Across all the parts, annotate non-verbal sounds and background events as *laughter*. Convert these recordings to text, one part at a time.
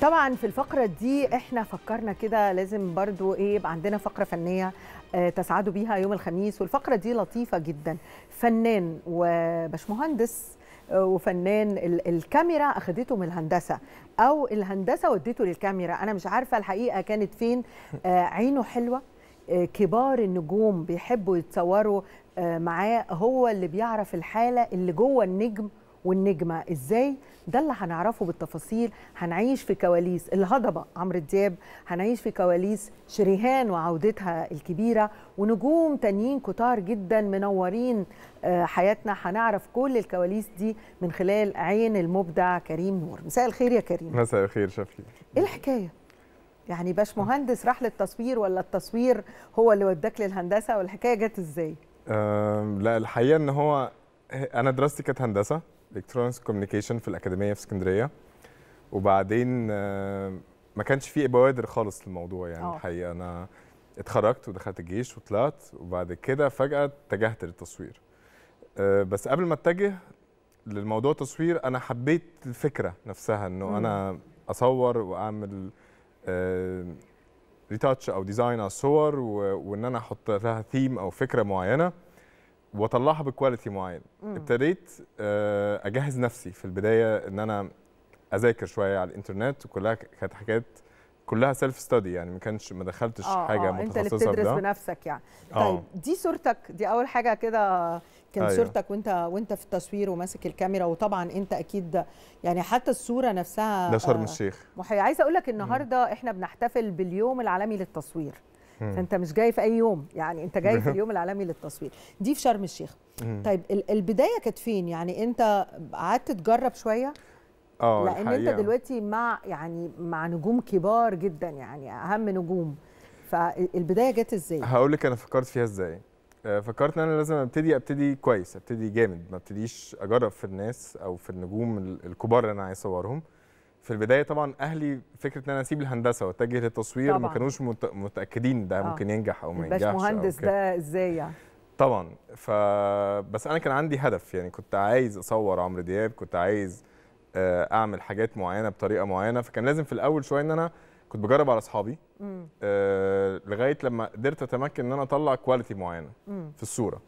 طبعا في الفقرة دي احنا فكرنا كده لازم برضو ايه يبقى عندنا فقرة فنية آه، تسعدوا بيها يوم الخميس والفقرة دي لطيفة جدا فنان وباشمهندس آه، وفنان الكاميرا اخدته من الهندسه او الهندسه ودته للكاميرا انا مش عارفه الحقيقه كانت فين *laughs* آه، عينه حلوه كبار النجوم بيحبوا يتصوروا معاه هو اللي بيعرف الحاله اللي جوه النجم والنجمه ازاي ده اللي هنعرفه بالتفاصيل هنعيش في كواليس الهضبه عمرو دياب هنعيش في كواليس شريهان وعودتها الكبيره ونجوم تانيين كتار جدا منورين آه، حياتنا هنعرف كل الكواليس دي من خلال عين المبدع كريم نور مساء الخير يا كريم مساء الخير شفيق ايه الحكايه يعني باش مهندس راح للتصوير ولا التصوير هو اللي وداك للهندسه والحكايه جت ازاي أه لا الحقيقه ان هو انا دراستي كانت هندسه الكترونكس كوميونيكيشن في الاكاديميه في اسكندريه وبعدين آه، ما كانش في بوادر خالص للموضوع يعني أوه. الحقيقه انا اتخرجت ودخلت الجيش وطلعت وبعد كده فجاه اتجهت للتصوير آه، بس قبل ما اتجه للموضوع التصوير انا حبيت الفكره نفسها انه انا اصور واعمل ريتاتش آه، او ديزاين على الصور وان انا احط لها ثيم او فكره معينه واطلعها بكواليتي معين ابتديت آه، اجهز نفسي في البدايه ان انا اذاكر شويه على الانترنت وكلها كانت حاجات كلها سيلف ستادي يعني ما كانش ما دخلتش آه حاجه آه متخصصه انت اللي بتدرس ده. بنفسك يعني آه. طيب آه. دي صورتك دي اول حاجه كده كان أيوه. صورتك وانت وانت في التصوير وماسك الكاميرا وطبعا انت اكيد يعني حتى الصوره نفسها ده شرم آه، الشيخ محي عايزه اقول لك النهارده احنا بنحتفل باليوم العالمي للتصوير فانت مش جاي في اي يوم يعني انت جاي في *laughs* اليوم العالمي للتصوير دي في شرم الشيخ طيب البدايه كانت فين يعني انت قعدت تجرب شويه اه لان الحقيقة. انت دلوقتي مع يعني مع نجوم كبار جدا يعني اهم نجوم فالبدايه جت ازاي هقول لك انا فكرت فيها ازاي آه، فكرت ان انا لازم ابتدي ابتدي كويس ابتدي جامد ما ابتديش اجرب في الناس او في النجوم الكبار اللي انا عايز اصورهم في البدايه طبعا اهلي فكره ان انا اسيب الهندسه واتجه للتصوير ما كانوش متاكدين ده آه. ممكن ينجح او ما ينجحش مهندس ده ازاي يعني طبعا ف بس انا كان عندي هدف يعني كنت عايز اصور عمرو دياب كنت عايز آه، اعمل حاجات معينه بطريقه معينه فكان لازم في الاول شويه ان انا كنت بجرب على اصحابي آه لغايه لما قدرت اتمكن ان انا اطلع كواليتي معينه في الصوره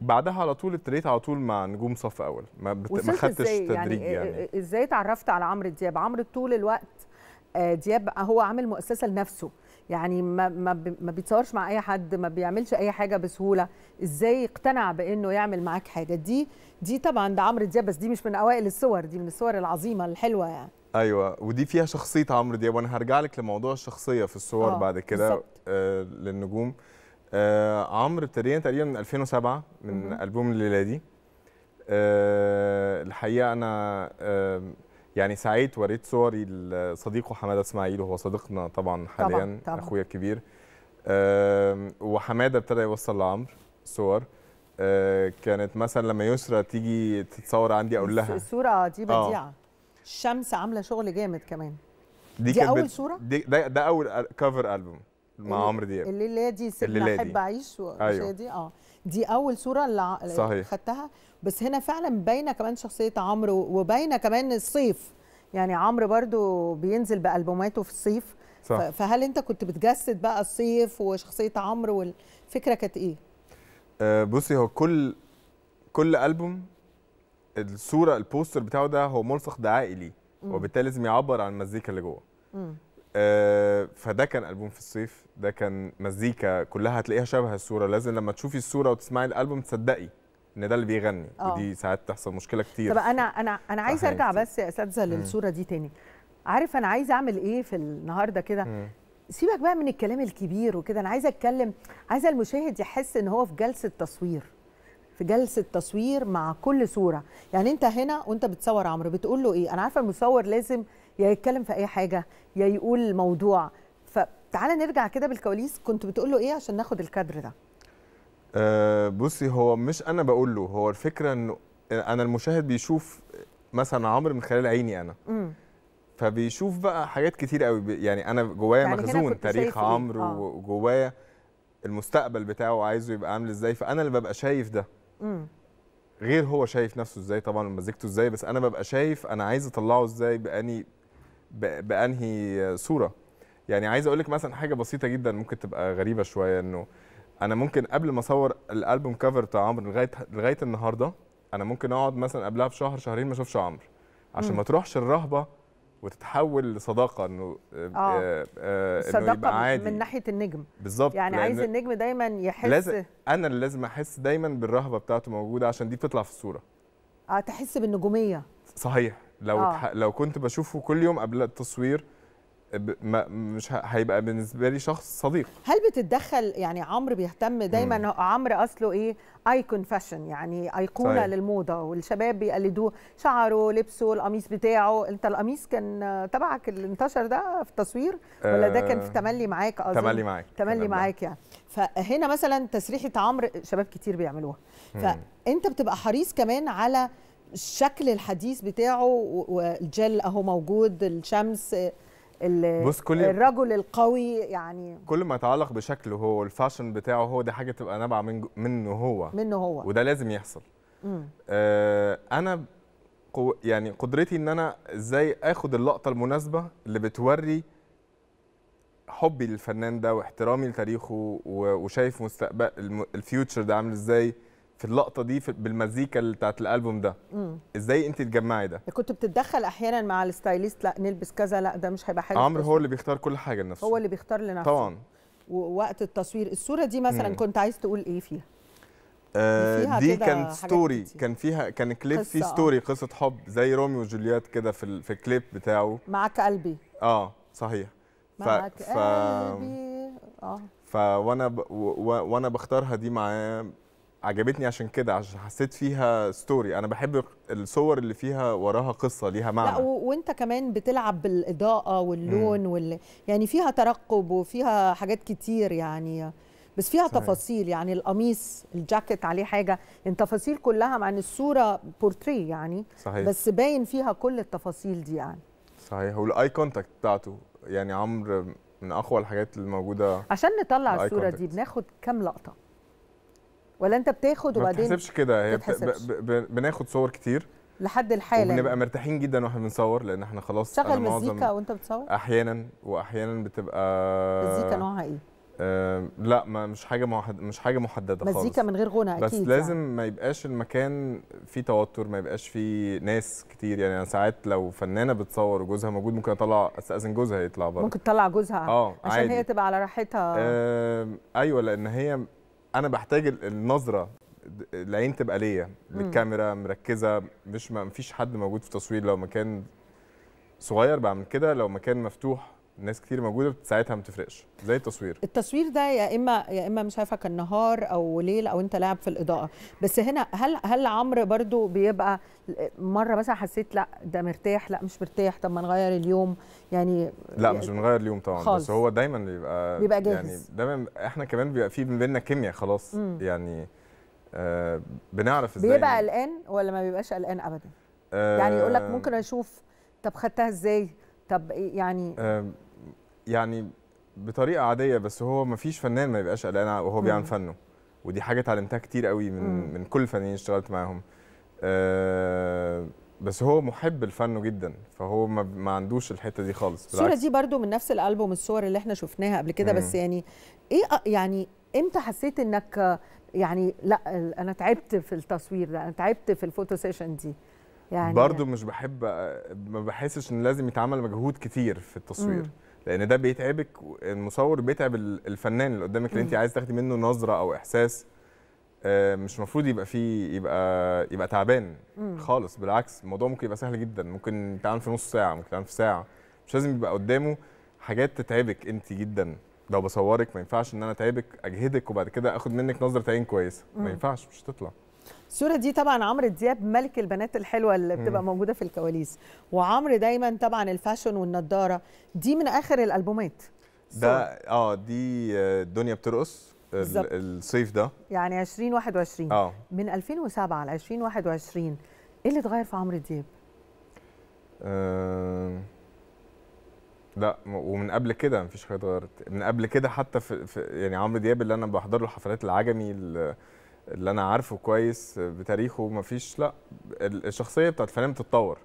بعدها على طول ابتديت على طول مع نجوم صف اول ما, بت... ما خدتش يعني تدريج إيه، يعني, يعني ازاي اتعرفت على عمرو دياب عمرو طول الوقت آه، دياب هو عامل مؤسسه لنفسه يعني ما ما ما بيتصورش مع اي حد ما بيعملش اي حاجه بسهوله ازاي اقتنع بانه يعمل معاك حاجه دي دي طبعا ده عمرو دياب بس دي مش من اوائل الصور دي من الصور العظيمه الحلوه يعني ايوه ودي فيها شخصيه عمرو دياب وانا هرجع لك لموضوع الشخصيه في الصور آه، بعد كده آه للنجوم آه عمرو ابتدينا تقريبا من 2007 من مم. البوم الليله دي آه الحقيقه انا آه يعني سعيد وريت صوري لصديقه حماده اسماعيل وهو صديقنا طبعا حاليا طبعًا. طبعًا. اخويا الكبير آه وحماده ابتدى يوصل لعمرو صور آه كانت مثلا لما يسرى تيجي تتصور عندي اقول لها الصوره دي آه. بديعه آه. الشمس عامله شغل جامد كمان دي, دي اول صوره دي ده, ده اول كفر البوم مع عمرو دياب الليله دي سيبنا احب اعيش أيوة. دي اه دي اول صوره اللي صحيح. خدتها بس هنا فعلا باينه كمان شخصيه عمرو وباينه كمان الصيف يعني عمرو برضو بينزل بالبوماته في الصيف صح. فهل انت كنت بتجسد بقى الصيف وشخصيه عمرو والفكره كانت ايه أه بصي هو كل كل البوم الصوره البوستر بتاعه ده هو ملصق دعائي ليه وبالتالي لازم يعبر عن المزيكا اللي جوه آه، فده كان البوم في الصيف ده كان مزيكا كلها هتلاقيها شبه الصوره لازم لما تشوفي الصوره وتسمعي الالبوم تصدقي ان ده اللي بيغني أوه. ودي ساعات تحصل مشكله كتير طب انا انا انا عايزه ارجع بس يا اساتذه للصوره دي تاني عارف انا عايزه اعمل ايه في النهارده كده سيبك بقى من الكلام الكبير وكده انا عايزه اتكلم عايزه المشاهد يحس ان هو في جلسه تصوير في جلسه تصوير مع كل صوره يعني انت هنا وانت بتصور عمرو بتقول له ايه انا عارفه المصور لازم يا يتكلم في اي حاجه يا يقول موضوع فتعالى نرجع كده بالكواليس كنت بتقول له ايه عشان ناخد الكادر ده أه بصي هو مش انا بقول له هو الفكره انه انا المشاهد بيشوف مثلا عمرو من خلال عيني انا م. فبيشوف بقى حاجات كتير قوي يعني انا جوايا يعني مخزون تاريخ إيه؟ عمرو آه. وجوايا المستقبل بتاعه عايزه يبقى عامل ازاي فانا اللي ببقى شايف ده م. غير هو شايف نفسه ازاي طبعا ومزجته ازاي بس انا ببقى شايف انا عايز اطلعه ازاي باني بانهي صوره يعني عايز اقول لك مثلا حاجه بسيطه جدا ممكن تبقى غريبه شويه انه انا ممكن قبل ما اصور الالبوم كفر بتاع عمرو لغايه لغايه النهارده انا ممكن اقعد مثلا قبلها بشهر شهرين ما اشوفش عمرو عشان ما تروحش الرهبه وتتحول لصداقه انه آه. آه, آه، صداقه يبقى عادي. من ناحيه النجم بالظبط يعني عايز النجم دايما يحس لازم انا اللي لازم احس دايما بالرهبه بتاعته موجوده عشان دي بتطلع في الصوره اه تحس بالنجوميه صحيح لو آه. لو كنت بشوفه كل يوم قبل التصوير ما مش هيبقى بالنسبه لي شخص صديق هل بتتدخل يعني عمرو بيهتم دايما عمرو اصله ايه ايكون فاشن يعني ايقونه صحيح. للموضه والشباب بيقلدوه شعره لبسه القميص بتاعه انت القميص كان تبعك اللي انتشر ده في التصوير ولا ده كان في آه، تملي معاك اظن تملي معاك تملي معاك يعني فهنا مثلا تسريحه عمرو شباب كتير بيعملوها فانت بتبقى حريص كمان على الشكل الحديث بتاعه والجل اهو موجود الشمس بص كل الرجل القوي يعني كل ما يتعلق بشكله هو والفاشن بتاعه هو دي حاجه تبقى نابعه من منه هو منه هو وده لازم يحصل آه انا قو يعني قدرتي ان انا ازاي اخد اللقطه المناسبه اللي بتوري حبي للفنان ده واحترامي لتاريخه وشايف مستقبل الفيوتشر ده عامل ازاي في اللقطه دي في بالمزيكا بتاعت الالبوم ده مم. ازاي انت تجمعي ده كنت بتتدخل احيانا مع الستايليست لا نلبس كذا لا ده مش هيبقى حلو عمرو هو اللي بيختار كل حاجه لنفسه هو اللي بيختار لنفسه طبعا ووقت التصوير الصوره دي مثلا مم. كنت عايز تقول ايه فيها آه دي كان ستوري كتير. كان فيها كان كليب فيه ستوري آه. قصه حب زي روميو وجولييت كده في في الكليب بتاعه معاك قلبي اه صحيح معاك ف... قلبي اه فوانا ب... و... وانا بختارها دي معاه عجبتني عشان كده عشان حسيت فيها ستوري انا بحب الصور اللي فيها وراها قصه ليها معنى لا وانت كمان بتلعب بالاضاءه واللون مم. وال يعني فيها ترقب وفيها حاجات كتير يعني بس فيها صحيح. تفاصيل يعني القميص الجاكيت عليه حاجه تفاصيل كلها مع ان الصوره بورتري يعني صحيح. بس باين فيها كل التفاصيل دي يعني صحيح والاي كونتاكت بتاعته يعني عمرو من اقوى الحاجات اللي موجوده عشان نطلع الصوره contact. دي بناخد كام لقطه ولا انت بتاخد وبعدين ما بتحسبش كده هي بناخد صور كتير لحد الحاله يعني. بنبقى مرتاحين جدا واحنا بنصور لان احنا خلاص شغل مزيكا وانت بتصور احيانا واحيانا بتبقى مزيكا نوعها ايه آه لا ما مش حاجه محدد مش حاجه محدده خالص مزيكا من غير غنى اكيد بس يعني. لازم يعني. ما يبقاش المكان فيه توتر ما يبقاش فيه ناس كتير يعني انا ساعات لو فنانه بتصور وجوزها موجود ممكن اطلع استاذن جوزها يطلع بره ممكن تطلع جوزها اه عشان عادي. هي تبقى على راحتها آه ايوه لان هي انا بحتاج النظره العين تبقى ليا للكاميرا مركزه مش ما فيش حد موجود في تصوير لو مكان صغير بعمل كده لو مكان مفتوح ناس كتير موجوده ساعتها ما بتفرقش زي التصوير التصوير ده يا اما يا اما مش عارفه كان نهار او ليل او انت لاعب في الاضاءه بس هنا هل هل عمرو برضو بيبقى مره مثلا حسيت لا ده مرتاح لا مش مرتاح طب ما نغير اليوم يعني لا مش بنغير اليوم طبعا خالص. بس هو دايما بيبقى بيبقى يعني جاهز يعني دايما احنا كمان بيبقى في بينا كيمياء خلاص م. يعني آه بنعرف ازاي بيبقى قلقان ولا ما بيبقاش قلقان ابدا يعني آه يعني يقول لك ممكن اشوف طب خدتها ازاي طب يعني آه، يعني بطريقه عاديه بس هو ما فيش فنان ما يبقاش قلقان وهو بيعمل فنه ودي حاجه اتعلمتها كتير قوي من مم. من كل الفنانين اشتغلت معاهم أه بس هو محب الفنه جدا فهو ما, ما عندوش الحته دي خالص الصوره دي برضو من نفس الالبوم الصور اللي احنا شفناها قبل كده بس يعني ايه يعني امتى حسيت انك يعني لا انا تعبت في التصوير ده انا تعبت في الفوتو سيشن دي يعني برضو مش بحب ما بحسش ان لازم يتعمل مجهود كتير في التصوير مم. لان ده بيتعبك المصور بيتعب الفنان اللي قدامك اللي انت عايز تاخدي منه نظره او احساس آه، مش المفروض يبقى فيه يبقى يبقى تعبان خالص بالعكس الموضوع ممكن يبقى سهل جدا ممكن يتعامل في نص ساعه ممكن يتعامل في ساعه مش لازم يبقى قدامه حاجات تتعبك انت جدا لو بصورك ما ينفعش ان انا اتعبك اجهدك وبعد كده اخد منك نظره عين كويسه ما ينفعش مش هتطلع الصوره دي طبعا عمرو دياب ملك البنات الحلوه اللي بتبقى موجوده في الكواليس وعمرو دايما طبعا الفاشن والنضاره دي من اخر الالبومات ده اه دي آه، الدنيا بترقص الصيف ده يعني 2021 اه من 2007 ل 2021 ايه اللي اتغير في عمرو دياب؟ لا ومن قبل كده مفيش حاجه اتغيرت من قبل كده حتى في, يعني عمرو دياب اللي انا بحضر له حفلات العجمي اللي انا عارفه كويس بتاريخه مفيش لا الشخصيه بتاعت فنان بتتطور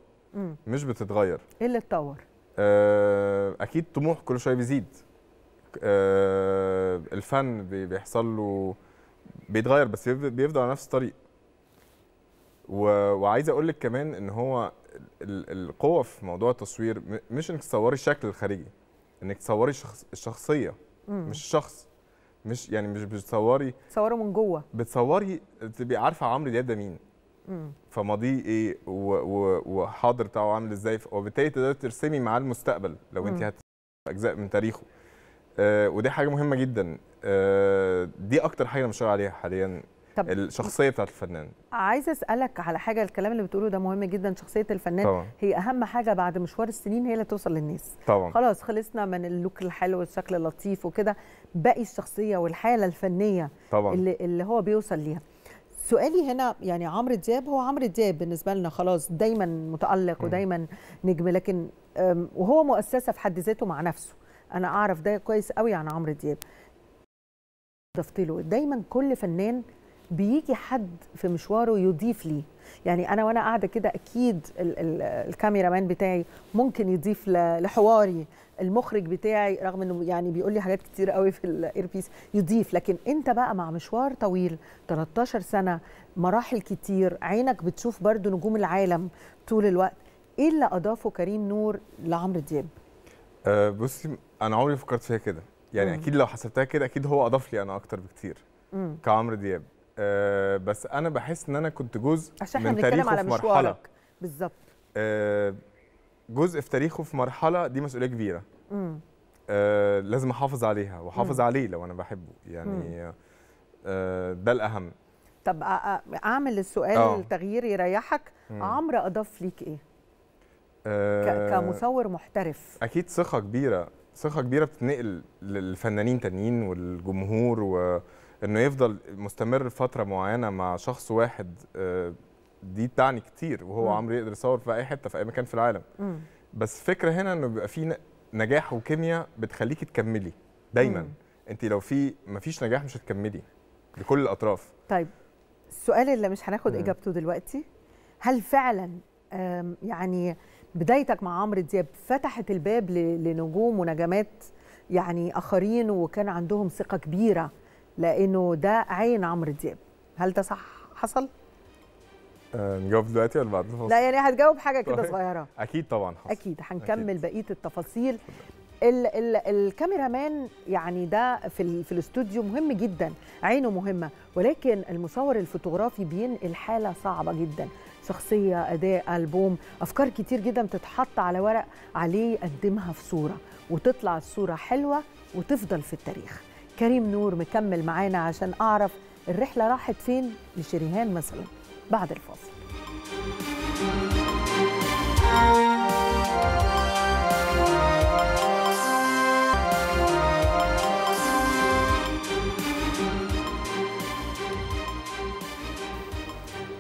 مش بتتغير ايه اللي اتطور آه، اكيد طموح كل شويه بيزيد أه الفن بيحصل له بيتغير بس بيفضل على نفس الطريق وعايز اقول لك كمان ان هو القوه في موضوع التصوير مش انك تصوري الشكل الخارجي انك تصوري الشخصيه مم. مش الشخص مش يعني مش بتصوري بتصوره من جوه بتصوري تبقي عارفه عمرو دياب ده مين فماضيه ايه وحاضر بتاعه عامل ازاي وبالتالي تقدري ترسمي معاه المستقبل لو انت هت اجزاء من تاريخه آه ودي حاجه مهمه جدا آه دي اكتر حاجه انا بشتغل عليها حاليا طب الشخصيه بتاعت الفنان عايزه اسالك على حاجه الكلام اللي بتقوله ده مهم جدا شخصيه الفنان طبعا. هي اهم حاجه بعد مشوار السنين هي اللي توصل للناس طبعا خلاص خلصنا من اللوك الحلو والشكل اللطيف وكده باقي الشخصيه والحاله الفنيه طبعا. اللي, اللي هو بيوصل ليها سؤالي هنا يعني عمرو دياب هو عمرو دياب بالنسبه لنا خلاص دايما متالق ودايما نجم لكن وهو مؤسسه في حد ذاته مع نفسه انا اعرف ده كويس قوي عن عمرو دياب ضفت له دايما كل فنان بيجي حد في مشواره يضيف لي يعني انا وانا قاعده كده اكيد الكاميرا مان بتاعي ممكن يضيف لحواري المخرج بتاعي رغم انه يعني بيقول لي حاجات كتير قوي في الايربيس يضيف لكن انت بقى مع مشوار طويل 13 سنه مراحل كتير عينك بتشوف برضو نجوم العالم طول الوقت ايه اللي اضافه كريم نور لعمرو دياب أه بصي انا عمري فكرت فيها كده يعني مم. اكيد لو حسبتها كده اكيد هو اضاف لي انا اكتر بكتير كعمرو دياب آه بس انا بحس ان انا كنت جزء عشان من تاريخه على في مرحله بالظبط آه جزء في تاريخه في مرحله دي مسؤوليه كبيره امم آه لازم احافظ عليها واحافظ عليه لو انا بحبه يعني آه ده الاهم طب اعمل السؤال أوه. التغيير يريحك عمرو اضاف ليك ايه أه كمصور محترف اكيد ثقه كبيره ثقه كبيره بتتنقل للفنانين تانيين والجمهور و... انه يفضل مستمر فتره معينه مع شخص واحد آه، دي تعني كتير وهو عمرو يقدر يصور في اي حته في اي مكان في العالم مم. بس فكره هنا انه بيبقى في نجاح وكيمياء بتخليكي تكملي دايما انت لو في مفيش نجاح مش هتكملي لكل الاطراف طيب السؤال اللي مش هناخد مم. اجابته دلوقتي هل فعلا يعني بدايتك مع عمرو دياب فتحت الباب لنجوم ونجمات يعني اخرين وكان عندهم ثقه كبيره لانه ده عين عمرو دياب هل ده صح حصل آه، نجاوب دلوقتي ولا بعد الفاصل لا يعني هتجاوب حاجه كده طيب. صغيره اكيد طبعا حصل اكيد هنكمل بقيه التفاصيل ال ال الكاميرا مان يعني ده في, ال في الاستوديو مهم جدا عينه مهمه ولكن المصور الفوتوغرافي بينقل حاله صعبه جدا شخصيه اداء البوم افكار كتير جدا بتتحط على ورق عليه يقدمها في صوره وتطلع الصوره حلوه وتفضل في التاريخ كريم نور مكمل معانا عشان أعرف الرحلة راحت فين لشريهان مثلا بعد الفاصل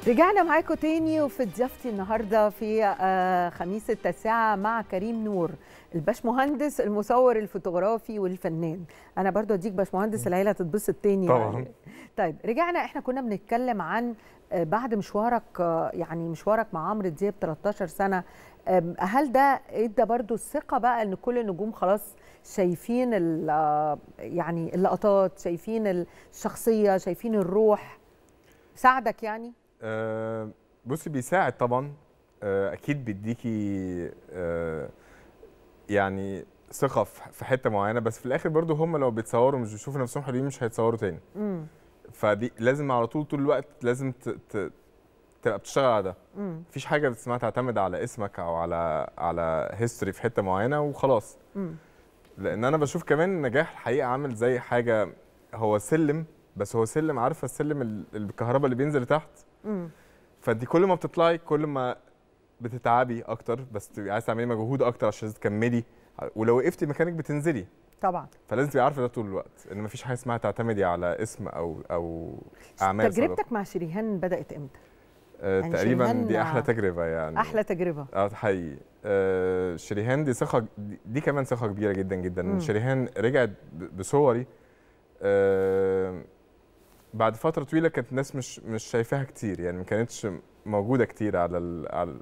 رجعنا معاكم تاني وفي ضيافتي النهارده في آه، خميس التاسعة مع كريم نور الباشمهندس المصور الفوتوغرافي والفنان انا برضو اديك باشمهندس العيله تتبسط تاني طبعا يعني. طيب رجعنا احنا كنا بنتكلم عن آه، بعد مشوارك آه، يعني مشوارك مع عمرو دياب 13 سنه هل ده ادى برضو الثقه بقى ان كل النجوم خلاص شايفين يعني اللقطات شايفين الشخصيه شايفين الروح ساعدك يعني أه بصي بيساعد طبعا أه اكيد بيديكي أه يعني ثقه في حته معينه بس في الاخر برضو هم لو بيتصوروا مش بيشوفوا نفسهم حلوين مش هيتصوروا تاني مم. فدي لازم على طول طول الوقت لازم تبقى بتشتغل على ده مفيش حاجه اسمها تعتمد على اسمك او على على هيستوري في حته معينه وخلاص مم. لان انا بشوف كمان النجاح الحقيقه عامل زي حاجه هو سلم بس هو سلم عارفه السلم الكهرباء اللي بينزل تحت فانت كل ما بتطلعي كل ما بتتعبي اكتر بس تبقي عايزه تعملي مجهود اكتر عشان تكملي ولو وقفتي مكانك بتنزلي طبعا فلازم تبقي عارفه ده طول الوقت ان مفيش حاجه اسمها تعتمدي على اسم او او اعمال تجربتك صدق. مع شريهان بدات امتى؟ آه، يعني تقريبا دي احلى تجربه يعني احلى تجربه اه حقيقي شيريهان آه، شريهان دي ثقه دي كمان ثقه كبيره جدا جدا شيريهان شريهان رجعت بصوري آه بعد فتره طويله كانت الناس مش مش شايفاها كتير يعني ما كانتش موجوده كتير على, ال... على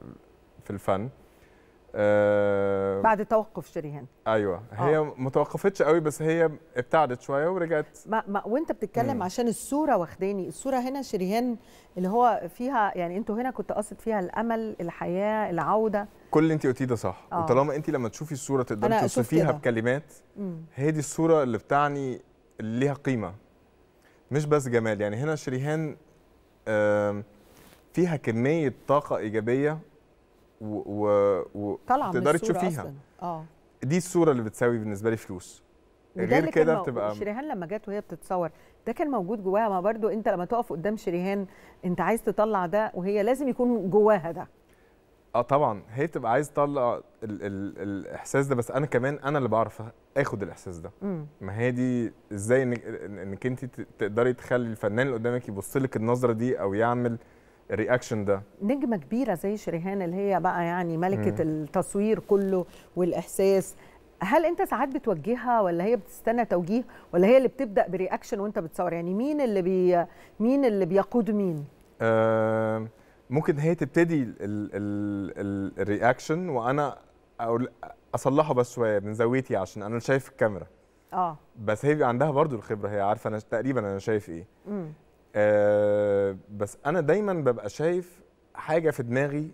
في الفن آه بعد توقف شريهان ايوه هي آه. ما توقفتش قوي بس هي ابتعدت شويه ورجعت ما, ما وانت بتتكلم مم. عشان الصوره واخداني الصوره هنا شريهان اللي هو فيها يعني انتوا هنا كنت قاصد فيها الامل الحياه العوده كل اللي انت قلتيه ده صح آه. وطالما انت لما تشوفي الصوره تقدري توصفيها بكلمات مم. هي دي الصوره اللي بتعني اللي ليها قيمه مش بس جمال يعني هنا شريهان فيها كميه طاقه ايجابيه و, و... تقدري تشوفيها اه دي الصوره اللي بتساوي بالنسبه لي فلوس غير كده بتبقى شريهان لما جت وهي بتتصور ده كان موجود جواها ما برضو انت لما تقف قدام شريهان انت عايز تطلع ده وهي لازم يكون جواها ده اه طبعا هي بتبقى عايز تطلع ال ال الاحساس ده بس انا كمان انا اللي بعرف اخد الاحساس ده مم. ما هي دي ازاي انك, إنك انت تقدري تخلي الفنان اللي قدامك يبص لك النظره دي او يعمل الرياكشن ده نجمه كبيره زي شريهان اللي هي بقى يعني ملكه مم. التصوير كله والاحساس هل انت ساعات بتوجهها ولا هي بتستنى توجيه ولا هي اللي بتبدا برياكشن وانت بتصور يعني مين اللي بي مين اللي بيقود مين آه ممكن هي تبتدي الرياكشن وانا اقول اصلحه بس شويه من زاويتي عشان انا شايف الكاميرا اه بس هي بيبقى عندها برضو الخبره هي عارفه انا تقريبا انا شايف ايه آه بس انا دايما ببقى شايف حاجه في دماغي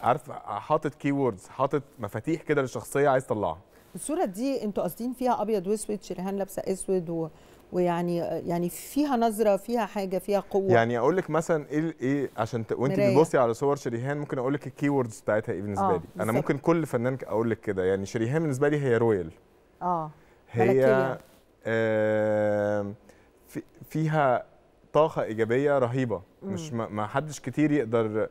عارف حاطط كي ووردز حاطط مفاتيح كده للشخصيه عايز اطلعها الصوره دي انتوا قاصدين فيها ابيض واسود شريهان لابسه اسود و... ويعني يعني فيها نظره فيها حاجه فيها قوه يعني اقول لك مثلا ايه ايه عشان ت... وانت بتبصي على صور شريهان ممكن اقول لك الكي ووردز بتاعتها ايه بالنسبه آه لي انا ممكن كل فنان اقول لك كده يعني شريهان بالنسبه لي هي رويال اه هي آه في فيها طاقه ايجابيه رهيبه مم. مش ما, ما حدش كتير يقدر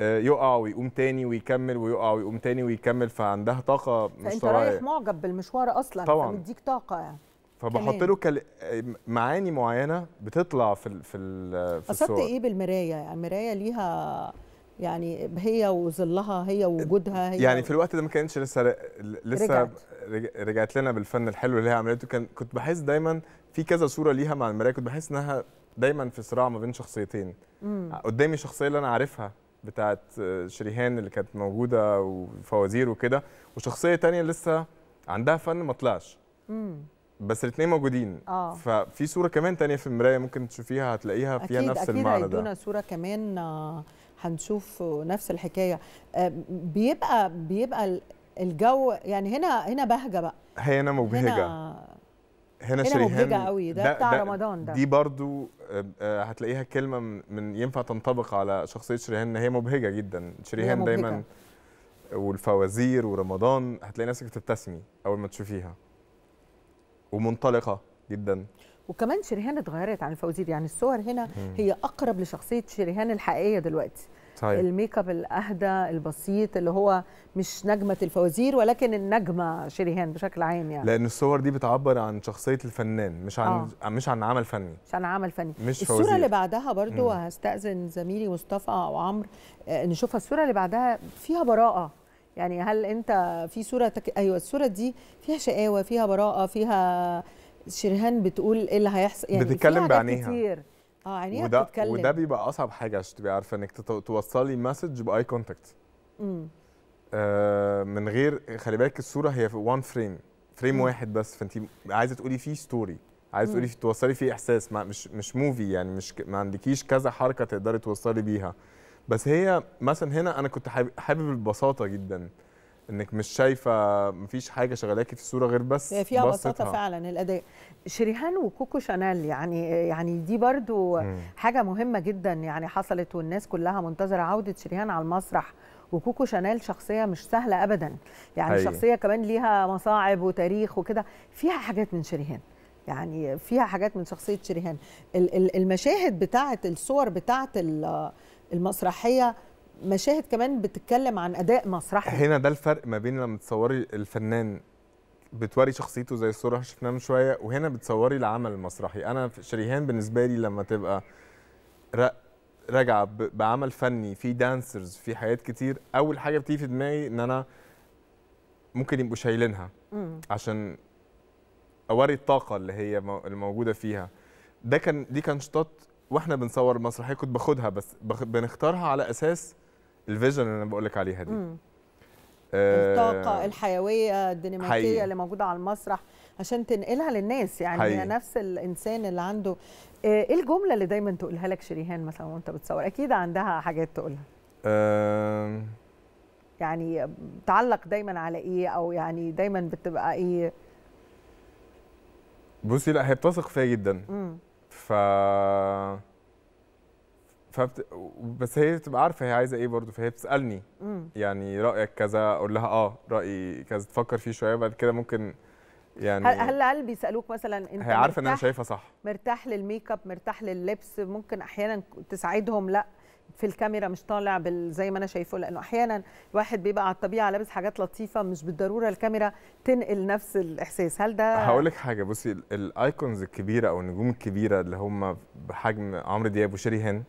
آه، يقع ويقوم تاني ويكمل ويقع ويقوم تاني ويكمل فعندها طاقه مش طبيعيه فانت رايح معجب بالمشوار اصلا طبعا مديك طاقه يعني فبحط له كل... معاني معينه بتطلع في ال... في, ال... في الصور قصدت ايه بالمرايه يعني المرايه ليها يعني هي وظلها هي وجودها هي يعني في الوقت ده ما كانتش لسه ر... لسه رجعت. رجعت لنا بالفن الحلو اللي هي عملته كان كنت بحس دايما في كذا صوره ليها مع المرايه كنت بحس انها دايما في صراع ما بين شخصيتين مم. قدامي الشخصيه اللي انا عارفها بتاعت شريهان اللي كانت موجوده وفوازير وكده وشخصيه تانية لسه عندها فن ما طلعش بس الاثنين موجودين اه ففي صوره كمان تانية في المرايه ممكن تشوفيها هتلاقيها فيها أكيد نفس أكيد المعنى ده اكيد صوره كمان آه، هنشوف نفس الحكايه آه، بيبقى بيبقى الجو يعني هنا هنا بهجه بقى هي هنا مبهجه هنا هنا, هنا شريهان قوي ده, ده بتاع ده رمضان ده دي برضو آه، هتلاقيها كلمه من ينفع تنطبق على شخصيه شريهان ان هي مبهجه جدا شريهان دايما والفوازير ورمضان هتلاقي نفسك بتبتسمي اول ما تشوفيها ومنطلقه جدا وكمان شريهان اتغيرت عن الفوازير يعني الصور هنا هي اقرب لشخصيه شريهان الحقيقيه دلوقتي صحيح. الميك اب الاهدى البسيط اللي هو مش نجمه الفوازير ولكن النجمه شريهان بشكل عام يعني لان الصور دي بتعبر عن شخصيه الفنان مش عن آه. آه، مش عن عمل فني مش عن عمل فني مش الصوره فوزير. اللي بعدها برضو هستاذن زميلي مصطفى او عمرو آه، نشوفها الصوره اللي بعدها فيها براءه يعني هل انت في صوره تك... ايوه الصوره دي فيها شقاوه فيها براءه فيها شرهان بتقول ايه اللي هيحصل يعني بتتكلم بعينيها كتير اه عينيها وده بتتكلم وده بيبقى اصعب حاجه عشان تبقي عارفه انك توصلي مسج باي كونتاكت آه، من غير خلي بالك الصوره هي في وان فريم فريم مم. واحد بس فانت عايزه تقولي فيه ستوري عايزه تقولي توصلي فيه احساس ما مش مش موفي يعني مش ما عندكيش كذا حركه تقدري توصلي بيها بس هي مثلا هنا انا كنت حابب البساطه جدا انك مش شايفه مفيش حاجه شغلاكي في الصوره غير بس هي فيها بساطه فعلا الاداء شريهان وكوكو شانيل يعني يعني دي برضو مم. حاجه مهمه جدا يعني حصلت والناس كلها منتظره عوده شريهان على المسرح وكوكو شانيل شخصيه مش سهله ابدا يعني هي. شخصيه كمان ليها مصاعب وتاريخ وكده فيها حاجات من شريهان يعني فيها حاجات من شخصيه شريهان المشاهد بتاعه الصور بتاعه المسرحيه مشاهد كمان بتتكلم عن اداء مسرحي هنا ده الفرق ما بين لما تصوري الفنان بتوري شخصيته زي الصوره اللي شفناها من شويه وهنا بتصوري العمل المسرحي انا شريهان بالنسبه لي لما تبقى راجعه بعمل فني في دانسرز في حاجات كتير اول حاجه بتيجي في دماغي ان انا ممكن يبقوا شايلينها عشان اوري الطاقه اللي هي الموجوده فيها ده كان دي كان شطات واحنا بنصور المسرحيه كنت باخدها بس بنختارها على اساس الفيجن اللي انا بقول لك عليها دي آه، الطاقه الحيويه الديناميكيه اللي موجوده على المسرح عشان تنقلها للناس يعني هي نفس الانسان اللي عنده آه، ايه الجمله اللي دايما تقولها لك شريهان مثلا وانت بتصور اكيد عندها حاجات تقولها أه يعني تعلق دايما على ايه او يعني دايما بتبقى ايه بصي لا هي بتثق فيا جدا مم. ف فبت... بس هي بتبقى عارفه هي عايزه ايه برضه فهي بتسالني مم. يعني رايك كذا اقول لها اه رايي كذا تفكر فيه شويه بعد كده ممكن يعني هل هل بيسالوك مثلا انت هي عارفه ان انا شايفه صح مرتاح للميك اب مرتاح لللبس ممكن احيانا تساعدهم لا في الكاميرا مش طالع بال زي ما انا شايفه لانه احيانا الواحد بيبقى على الطبيعه لابس حاجات لطيفه مش بالضروره الكاميرا تنقل نفس الاحساس هل ده هقول لك حاجه بصي الايكونز الكبيره او النجوم الكبيره اللي هم بحجم عمرو دياب وشيري هان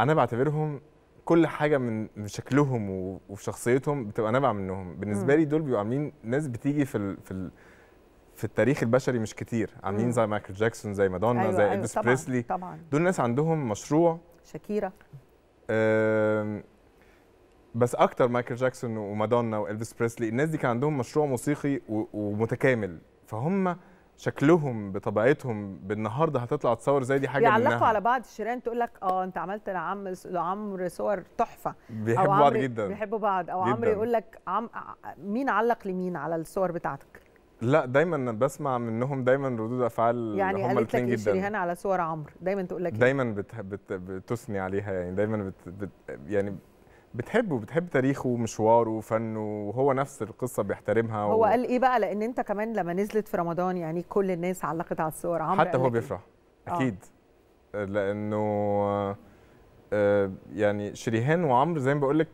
انا بعتبرهم كل حاجه من شكلهم وفي شخصيتهم بتبقى نابعه منهم بالنسبه لي دول بيبقوا عاملين ناس بتيجي في في في التاريخ البشري مش كتير عاملين زي مايكل جاكسون زي مادونا أيوة زي أيوة البس بريسلي دول ناس عندهم مشروع شاكيرا بس اكتر مايكل جاكسون ومادونا والفيس بريسلي الناس دي كان عندهم مشروع موسيقي ومتكامل فهم شكلهم بطبيعتهم بالنهارده هتطلع تصور زي دي حاجه بيعلقوا على بعض شيران تقول لك اه انت عملت لعم لعمرو صور تحفه بيحبوا بعض جدا بيحبوا بعض او عمرو يقول لك عم آه، مين علق لمين على الصور بتاعتك لا دايما بسمع منهم دايما ردود افعال يعني هم قالت لك شريهان على صور عمرو دايما تقول لك إيه؟ دايما بت... بت... بتثني عليها يعني دايما بت... بت... يعني بتحبه بتحب تاريخه ومشواره وفنه وهو نفس القصه بيحترمها هو و... قال ايه بقى لان انت كمان لما نزلت في رمضان يعني كل الناس علقت على الصور عمرو حتى هو إيه؟ بيفرح إيه؟ اكيد آه. لانه يعني شريهان وعمرو زي ما بقول لك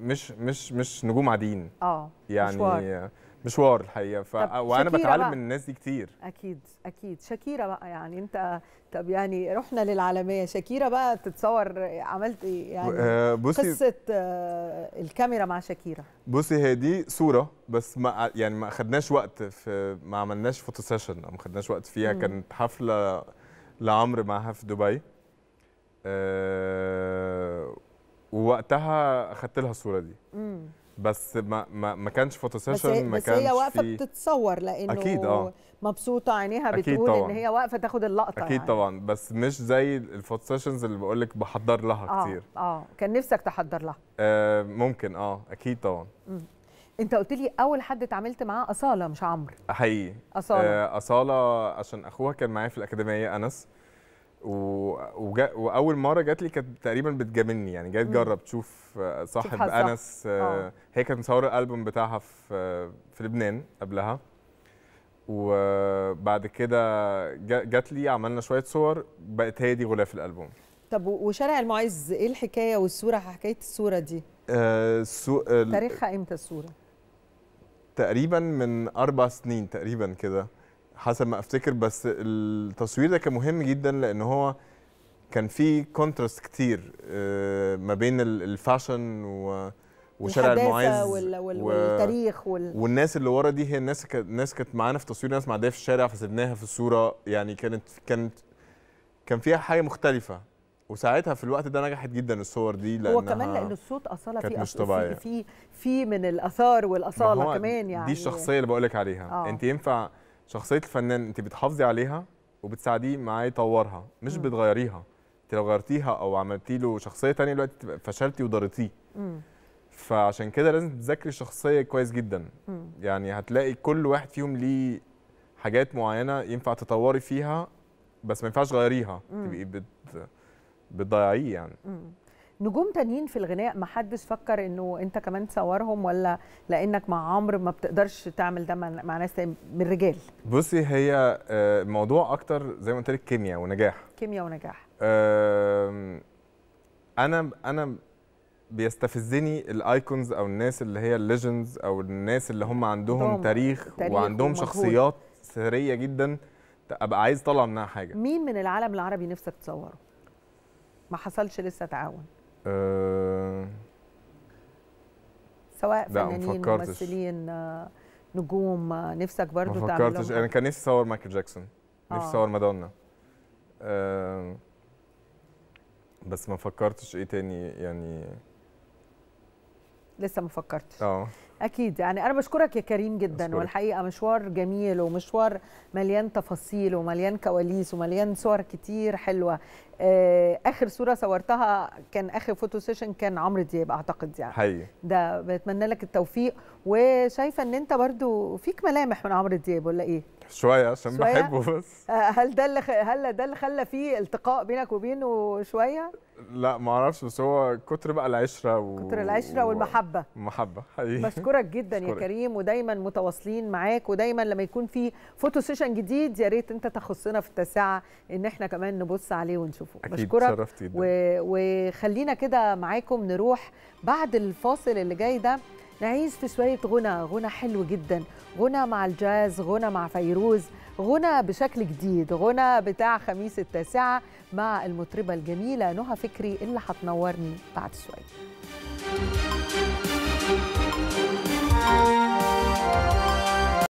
مش مش مش نجوم عاديين اه يعني مشوار. مشوار الحقيقه ف... وانا بتعلم من الناس دي كتير اكيد اكيد شاكيرا بقى يعني انت طب يعني رحنا للعالميه شاكيرا بقى تتصور عملت ايه يعني آه، بصي قصه آه، الكاميرا مع شاكيرا بصي هي دي صوره بس ما يعني ما اخدناش وقت في ما عملناش فوتو سيشن ما خدناش وقت فيها مم. كانت حفله لعمرو معاها في دبي أه ووقتها اخدت لها الصوره دي مم. بس ما ما, ما كانش فوتو سيشن ما بس كانش هي واقفه في... بتتصور لانه اكيد اه مبسوطه عينيها بتقول ان هي واقفه تاخد اللقطه اكيد يعني. طبعا بس مش زي الفوتو سيشنز اللي بقول لك بحضر لها آه كتير اه كان نفسك تحضر لها آه ممكن اه اكيد طبعا مم. انت قلت لي اول حد اتعاملت معاه اصاله مش عمرو حقيقي اصاله آه اصاله عشان اخوها كان معايا في الاكاديميه انس وجا واول مره جات لي كانت تقريبا بتجاملني يعني جاي تجرب تشوف آه، صاحب انس آه،, آه. هي كانت مصوره الالبوم بتاعها في آه، في لبنان قبلها وبعد كده جات لي عملنا شويه صور بقت هي دي غلاف الالبوم طب وشارع المعز ايه الحكايه والصوره حكايه الصوره دي آه سو... تاريخها امتى الصوره تقريبا من اربع سنين تقريبا كده حسب ما افتكر بس التصوير ده كان مهم جدا لان هو كان في كونتراست كتير آه، ما بين الفاشن و وشارع المعز وال... وال... والتاريخ وال... والناس اللي ورا دي هي الناس ك... الناس كانت معانا في تصوير ناس معديه في الشارع فسيبناها في الصوره يعني كانت كانت كان فيها حاجه مختلفه وساعتها في الوقت ده نجحت جدا الصور دي لانها هو كمان لان الصوت اصاله فيه مش طبيعية. في في من الاثار والاصاله كمان يعني دي الشخصيه اللي بقول لك عليها آه. انت ينفع شخصيه الفنان انت بتحافظي عليها وبتساعديه معاه يطورها مش م. بتغيريها انت لو غيرتيها او عملتي له شخصيه ثانيه دلوقتي تبقى فشلتي وضرتيه فعشان كده لازم تذاكري الشخصيه كويس جدا م. يعني هتلاقي كل واحد فيهم ليه حاجات معينه ينفع تطوري فيها بس ما ينفعش تغيريها تبقي بت بتضيعيه يعني م. نجوم تانيين في الغناء ما حدش فكر انه انت كمان تصورهم ولا لانك مع عمرو ما بتقدرش تعمل ده مع ناس من رجال بصي هي الموضوع آه، اكتر زي ما قلت لك كيمياء ونجاح كيمياء ونجاح انا انا بيستفزني الايكونز او الناس اللي هي الليجندز او الناس اللي هم عندهم تاريخ, تاريخ وعندهم شخصيات سريه جدا ابقى عايز طالع منها حاجه مين من العالم العربي نفسك تصوره ما حصلش لسه تعاون آه، سواء فنانين ممثلين آه، نجوم آه، نفسك برضو ما فكرتش انا كان نفسي اصور مايكل جاكسون نفسي اصور مادونا أه بس ما فكرتش ايه تاني يعني لسه ما فكرتش اه اكيد يعني انا بشكرك يا كريم جدا أشكرك. والحقيقه مشوار جميل ومشوار مليان تفاصيل ومليان كواليس ومليان صور كتير حلوه آه، اخر صوره صورتها كان اخر فوتو سيشن كان عمرو دياب اعتقد يعني حقيقي ده بتمنى لك التوفيق وشايفه ان انت برضو فيك ملامح من عمرو دياب ولا ايه شويه عشان شوية؟ بحبه بس آه، هل ده اللي خ... هل ده اللي خلى فيه التقاء بينك وبينه شويه لا ما اعرفش بس هو كتر بقى العشره و... كتر العشره والمحبه المحبه حقيقي بشكرك جدا يا كريم ودايما متواصلين معاك ودايما لما يكون في فوتو سيشن جديد يا ريت انت تخصنا في التاسعه ان احنا كمان نبص عليه ونشوفه أكيد بشكرك و... وخلينا كده معاكم نروح بعد الفاصل اللي جاي ده نعيش في شوية غنى غنى حلو جدا غنى مع الجاز غنى مع فيروز غنى بشكل جديد غنى بتاع خميس التاسعة مع المطربة الجميلة نهى فكري اللي هتنورني بعد شوية